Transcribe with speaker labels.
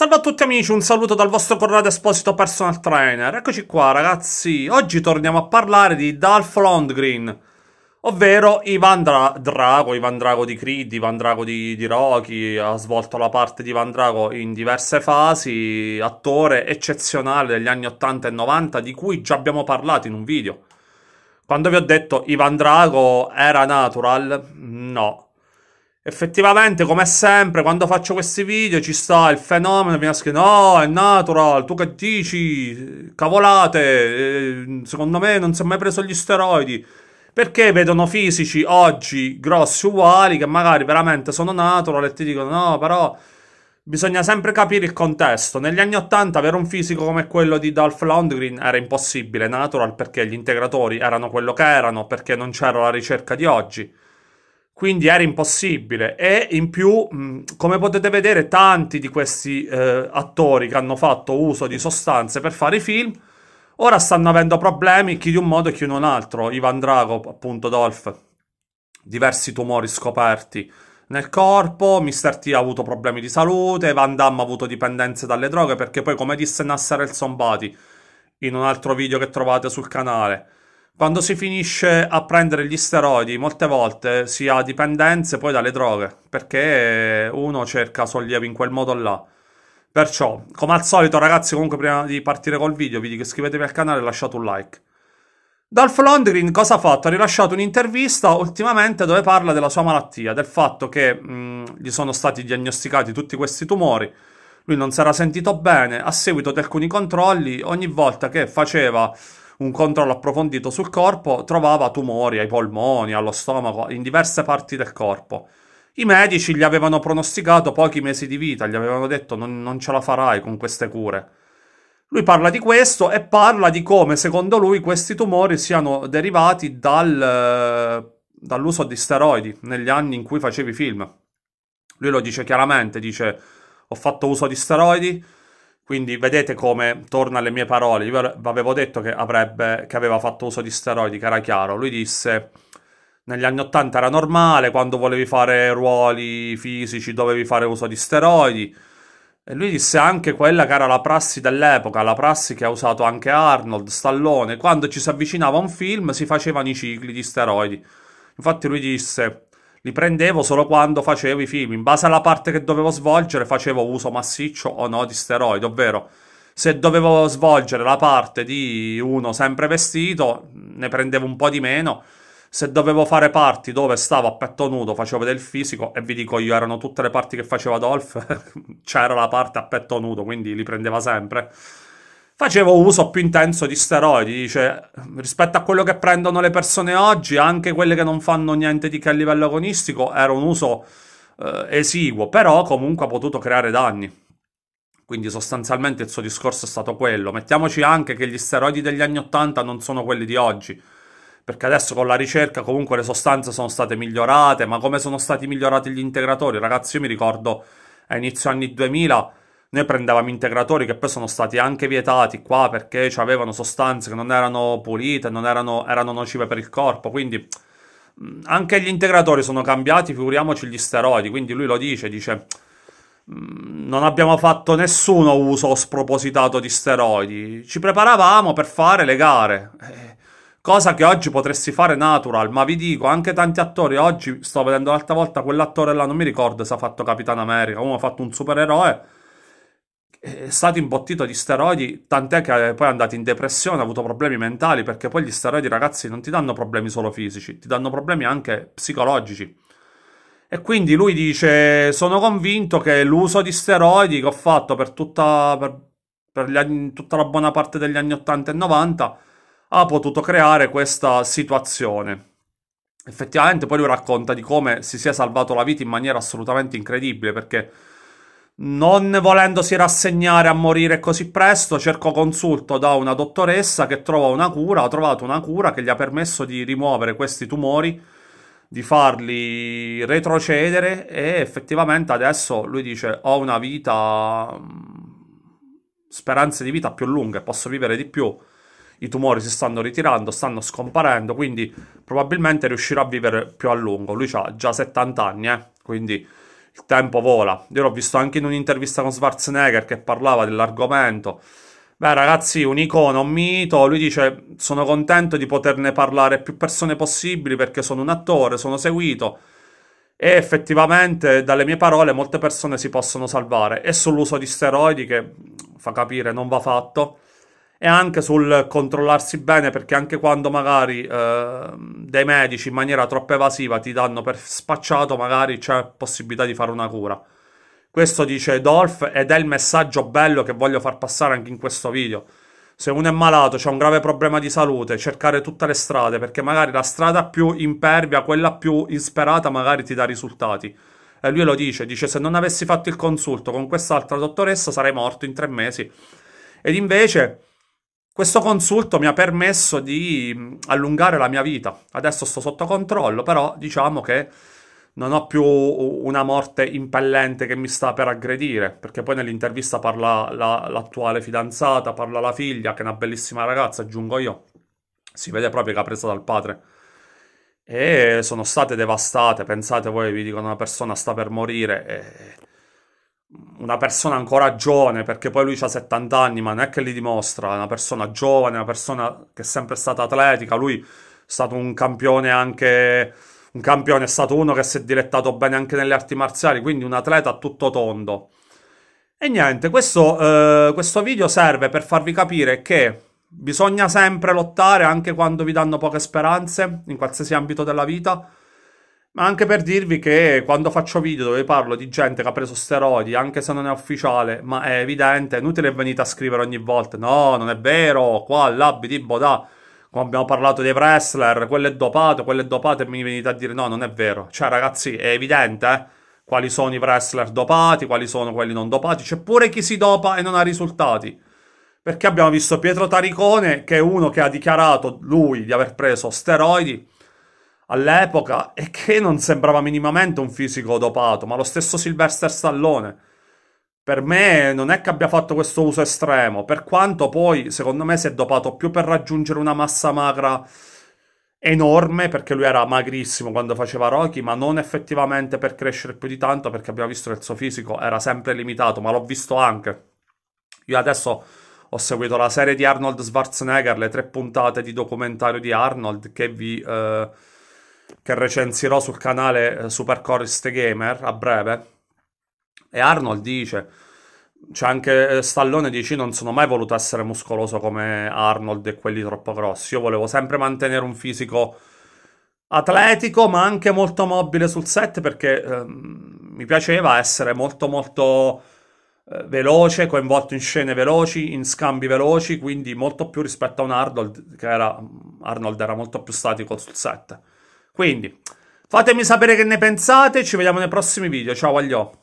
Speaker 1: Salve a tutti amici, un saluto dal vostro Corrado Esposito Personal Trainer. Eccoci qua ragazzi, oggi torniamo a parlare di Dalf Lundgren, ovvero Ivan Dra Drago, Ivan Drago di Creed, Ivan Drago di, di Rocky, ha svolto la parte di Ivan Drago in diverse fasi, attore eccezionale degli anni 80 e 90 di cui già abbiamo parlato in un video. Quando vi ho detto Ivan Drago era natural, no Effettivamente, come sempre, quando faccio questi video ci sta il fenomeno, mi scritto no, è natural, tu che dici, cavolate, eh, secondo me non si è mai preso gli steroidi. Perché vedono fisici oggi grossi uguali che magari veramente sono natural e ti dicono no, però bisogna sempre capire il contesto. Negli anni 80 avere un fisico come quello di Dolph Lundgren era impossibile, natural, perché gli integratori erano quello che erano, perché non c'era la ricerca di oggi quindi era impossibile. E in più, mh, mm, come potete vedere, tanti di questi eh, attori che hanno fatto uso di sostanze per fare i film, ora stanno avendo problemi, chi di un modo e chi di un altro. Ivan Drago, appunto, Dolph, diversi tumori scoperti nel corpo, Mr. T ha avuto problemi di salute, Van Damme ha avuto dipendenze dalle droghe, perché poi, come disse Nasser El Sombati, in un altro video che trovate sul canale, quando si finisce a prendere gli steroidi, molte volte si ha dipendenze poi dalle droghe, perché uno cerca sollievo in quel modo là. Perciò, come al solito ragazzi, comunque prima di partire col video vi dico iscrivetevi al canale e lasciate un like. Dolph Lundgren cosa ha fatto? Ha rilasciato un'intervista ultimamente dove parla della sua malattia, del fatto che mh, mm, gli sono stati diagnosticati tutti questi tumori, lui non si era sentito bene, a seguito di alcuni controlli ogni volta che faceva un controllo approfondito sul corpo, trovava tumori ai polmoni, allo stomaco, in diverse parti del corpo. I medici gli avevano pronosticato pochi mesi di vita, gli avevano detto non, non ce la farai con queste cure. Lui parla di questo e parla di come, secondo lui, questi tumori siano derivati dal, eh, dall'uso di steroidi negli anni in cui facevi film. Lui lo dice chiaramente, dice ho fatto uso di steroidi, quindi vedete come torna alle mie parole. Io vi avevo detto che, avrebbe, che aveva fatto uso di steroidi, era chiaro. Lui disse negli anni 80 era normale, quando volevi fare ruoli fisici dovevi fare uso di steroidi. E lui disse anche quella che era la prassi dell'epoca, la prassi che ha usato anche Arnold, Stallone. Quando ci si avvicinava a un film si facevano i cicli di steroidi. Infatti lui disse li prendevo solo quando facevo i film. In base alla parte che dovevo svolgere, facevo uso massiccio o no di steroidi, ovvero se dovevo svolgere la parte di uno sempre vestito, ne prendevo un po' di meno. Se dovevo fare parti dove stavo a petto nudo, facevo del fisico, e vi dico io, erano tutte le parti che faceva Dolph, c'era la parte a petto nudo, quindi li prendeva sempre facevo uso più intenso di steroidi, dice, rispetto a quello che prendono le persone oggi, anche quelle che non fanno niente di che a livello agonistico, era un uso eh, esiguo, però comunque ha potuto creare danni. Quindi sostanzialmente il suo discorso è stato quello. Mettiamoci anche che gli steroidi degli anni 80 non sono quelli di oggi, perché adesso con la ricerca comunque le sostanze sono state migliorate, ma come sono stati migliorati gli integratori? Ragazzi, io mi ricordo a inizio anni 2000 noi prendevamo integratori che poi sono stati anche vietati qua perché avevano sostanze che non erano pulite, non erano, erano nocive per il corpo, quindi mm, anche gli integratori sono cambiati, figuriamoci gli steroidi, quindi lui lo dice, dice mm, non abbiamo fatto nessuno uso spropositato di steroidi, ci preparavamo per fare le gare, eh, cosa che oggi potresti fare natural, ma vi dico, anche tanti attori, oggi sto vedendo l'altra volta quell'attore là, non mi ricordo se ha fatto Capitan America, uno ha fatto un supereroe, è stato imbottito di steroidi, tant'è che eh, poi è andato in depressione, ha avuto problemi mentali, perché poi gli steroidi, ragazzi, non ti danno problemi solo fisici, ti danno problemi anche psicologici. E quindi lui dice, sono convinto che l'uso di steroidi che ho fatto per tutta, per, per anni, tutta la buona parte degli anni 80 e 90 ha potuto creare questa situazione. Effettivamente poi lui racconta di come si sia salvato la vita in maniera assolutamente incredibile, perché non volendosi rassegnare a morire così presto, cercò consulto da una dottoressa che trova una cura, ha trovato una cura che gli ha permesso di rimuovere questi tumori, di farli retrocedere e effettivamente adesso lui dice ho una vita, mm, speranze di vita più lunghe, posso vivere di più, i tumori si stanno ritirando, stanno scomparendo, quindi probabilmente riuscirà a vivere più a lungo. Lui ha già 70 anni, eh? quindi il tempo vola. Io l'ho visto anche in un'intervista con Schwarzenegger che parlava dell'argomento. Beh, ragazzi, un'icona, un mito. Lui dice: Sono contento di poterne parlare più persone possibili perché sono un attore, sono seguito. E effettivamente, dalle mie parole, molte persone si possono salvare. E sull'uso di steroidi, che fa capire non va fatto e anche sul controllarsi bene perché anche quando magari eh, dei medici in maniera troppo evasiva ti danno per spacciato magari c'è possibilità di fare una cura. Questo dice Dolph ed è il messaggio bello che voglio far passare anche in questo video. Se uno è malato, c'è un grave problema di salute, cercare tutte le strade, perché magari la strada più impervia, quella più insperata, magari ti dà risultati. E lui lo dice, dice se non avessi fatto il consulto con quest'altra dottoressa sarei morto in tre mesi. Ed invece questo consulto mi ha permesso di mm, allungare la mia vita. Adesso sto sotto controllo, però diciamo che non ho più una morte impellente che mi sta per aggredire, perché poi nell'intervista parla la, l'attuale fidanzata, parla la figlia, che è una bellissima ragazza, aggiungo io. Si vede proprio che ha preso dal padre. E sono state devastate, pensate voi, vi dicono una persona sta per morire e una persona ancora giovane, perché poi lui ha 70 anni, ma non è che li dimostra, è una persona giovane, una persona che è sempre stata atletica, lui è stato un campione anche un campione, è stato uno che si è dilettato bene anche nelle arti marziali, quindi un atleta a tutto tondo. E niente, questo, eh, questo video serve per farvi capire che bisogna sempre lottare anche quando vi danno poche speranze, in qualsiasi ambito della vita, ma anche per dirvi che quando faccio video dove parlo di gente che ha preso steroidi, anche se non è ufficiale, ma è evidente, è inutile venire a scrivere ogni volta, no, non è vero, qua, là, di da, quando abbiamo parlato dei wrestler, quello è dopato, quello è dopato, e mi venite a dire no, non è vero. Cioè, ragazzi, è evidente, eh? Quali sono i wrestler dopati, quali sono quelli non dopati, c'è pure chi si dopa e non ha risultati. Perché abbiamo visto Pietro Taricone, che è uno che ha dichiarato lui di aver preso steroidi, all'epoca e che non sembrava minimamente un fisico dopato, ma lo stesso Sylvester Stallone. Per me non è che abbia fatto questo uso estremo, per quanto poi secondo me si è dopato più per raggiungere una massa magra enorme, perché lui era magrissimo quando faceva Rocky, ma non effettivamente per crescere più di tanto, perché abbiamo visto che il suo fisico era sempre limitato, ma l'ho visto anche. Io adesso ho seguito la serie di Arnold Schwarzenegger, le tre puntate di documentario di Arnold che vi... Eh, che recensirò sul canale eh, Super Gamer a breve. E Arnold dice, c'è anche eh, Stallone dice, non sono mai voluto essere muscoloso come Arnold e quelli troppo grossi. Io volevo sempre mantenere un fisico atletico, ma anche molto mobile sul set, perché eh, mi piaceva essere molto molto eh, veloce, coinvolto in scene veloci, in scambi veloci, quindi molto più rispetto a un Arnold, che era, Arnold era molto più statico sul set. Quindi, fatemi sapere che ne pensate, ci vediamo nei prossimi video. Ciao, aglio.